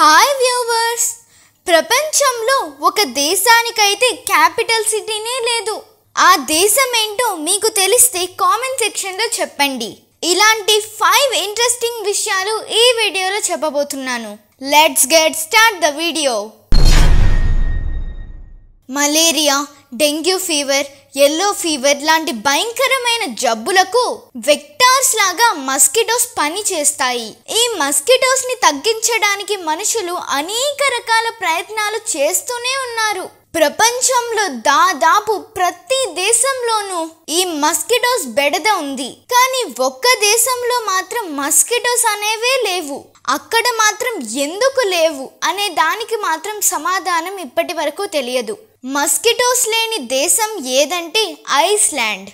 hi viewers ప్రపంచంలో ఒక దేశానికైతే capital సిటీనే లేదు ఆ దేశం ఏంటో మీకు తెలిస్తే కామెంట్ సెక్షన్లో చెప్పండి ఇలాంటి ఫైవ్ ఇంట్రెస్టింగ్ విషయాలు ఈ వీడియోలో చెప్పబోతున్నాను let's get start the video malaria dengue fever yellow fever లాంటి భయంకరమైన జబ్బులకు వ్యక్తి కిల్లర్స్ లాగా మస్కిటోస్ పని చేస్తాయి ఈ మస్కిటోస్ ని తగ్గించడానికి మనుషులు అనేక రకాల ప్రయత్నాలు చేస్తూనే ఉన్నారు ప్రపంచంలో దాదాపు ప్రతి దేశంలోనూ ఈ మస్కిటోస్ బెడద ఉంది కానీ ఒక్క దేశంలో మాత్రం మస్కిటోస్ అనేవే లేవు అక్కడ మాత్రం ఎందుకు లేవు అనే దానికి మాత్రం సమాధానం ఇప్పటి వరకు తెలియదు మస్కిటోస్ లేని దేశం ఏదంటే ఐస్లాండ్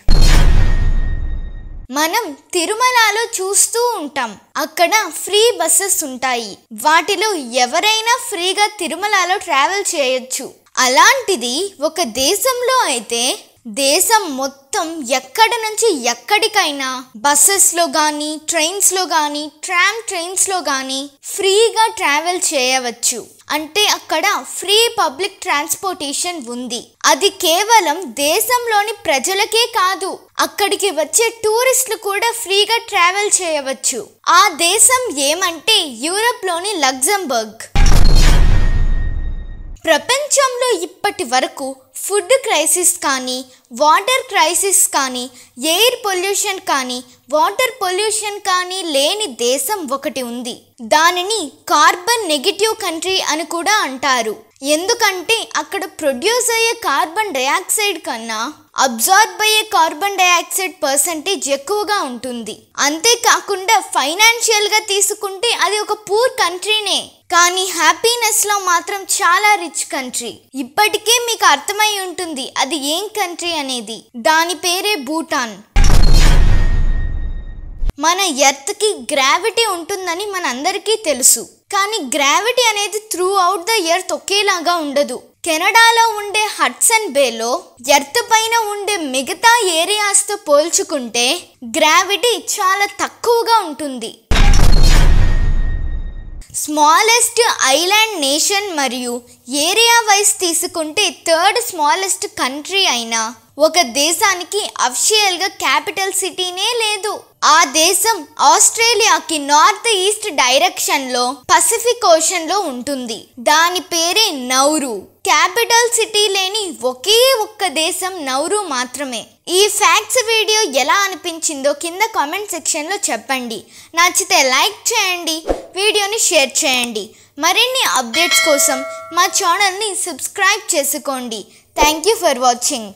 మనం తిరుమలలో చూస్తూ ఉంటాం అక్కడ ఫ్రీ బస్సెస్ ఉంటాయి వాటిలో ఎవరైనా ఫ్రీగా తిరుమలలో ట్రావెల్ చేయొచ్చు అలాంటిది ఒక దేశంలో అయితే దేశం మొత్తం ఎక్కడి నుంచి ఎక్కడికైనా బస్సెస్లో కానీ ట్రైన్స్లో కానీ ట్రామ్ ట్రైన్స్లో కానీ ఫ్రీగా ట్రావెల్ చేయవచ్చు అంటే అక్కడ ఫ్రీ పబ్లిక్ ట్రాన్స్పోర్టేషన్ ఉంది అది కేవలం దేశంలోని ప్రజలకే కాదు అక్కడికి వచ్చే టూరిస్టులు కూడా ఫ్రీగా ట్రావెల్ చేయవచ్చు ఆ దేశం ఏమంటే యూరప్లోని లగ్జంబర్గ్ ప్రపంచంలో ఇప్పటి వరకు ఫుడ్ క్రైసిస్ కానీ వాటర్ క్రైసిస్ కానీ ఎయిర్ పొల్యూషన్ కానీ వాటర్ పొల్యూషన్ కానీ లేని దేశం ఒకటి ఉంది దానిని కార్బన్ నెగిటివ్ కంట్రీ అని కూడా అంటారు ఎందుకంటే అక్కడ ప్రొడ్యూస్ అయ్యే కార్బన్ డయాక్సైడ్ కన్నా అబ్జార్బ్ అయ్యే కార్బన్ డయాక్సైడ్ పర్సంటేజ్ ఎక్కువగా ఉంటుంది అంతేకాకుండా ఫైనాన్షియల్గా తీసుకుంటే అది ఒక పూర్ కంట్రీనే కానీ హ్యాపీనెస్లో మాత్రం చాలా రిచ్ కంట్రీ ఇప్పటికే మీకు అర్థమై ఉంటుంది అది ఏం కంట్రీ అనేది దాని పేరే భూటాన్ మన ఎర్త్కి గ్రావిటీ ఉంటుందని మనందరికీ తెలుసు కానీ గ్రావిటీ అనేది త్రూ అవుట్ ద ఎర్త్ ఒకేలాగా ఉండదు కెనడాలో ఉండే హట్సన్ బేలో ఎర్త్ పైన ఉండే మిగతా ఏరియాస్తో పోల్చుకుంటే గ్రావిటీ చాలా తక్కువగా ఉంటుంది స్మాలెస్ట్ ఐలాండ్ నేషన్ మరియు ఏరియా వైజ్ తీసుకుంటే థర్డ్ స్మాలెస్ట్ కంట్రీ అయినా ఒక దేశానికి అఫిషియల్గా క్యాపిటల్ సిటీనే లేదు ఆ దేశం ఆస్ట్రేలియాకి నార్త్ ఈస్ట్ డైరెక్షన్లో పసిఫిక్ ఓషన్లో ఉంటుంది దాని పేరే నౌరు క్యాపిటల్ సిటీ లేని ఒకే ఒక్క దేశం నౌరు మాత్రమే ఈ ఫ్యాక్ట్స్ వీడియో ఎలా అనిపించిందో కింద కామెంట్ సెక్షన్లో చెప్పండి నచ్చితే లైక్ చేయండి వీడియోని షేర్ చేయండి మరిన్ని అప్డేట్స్ కోసం మా ఛానల్ని సబ్స్క్రైబ్ చేసుకోండి థ్యాంక్ యూ ఫర్ వాచింగ్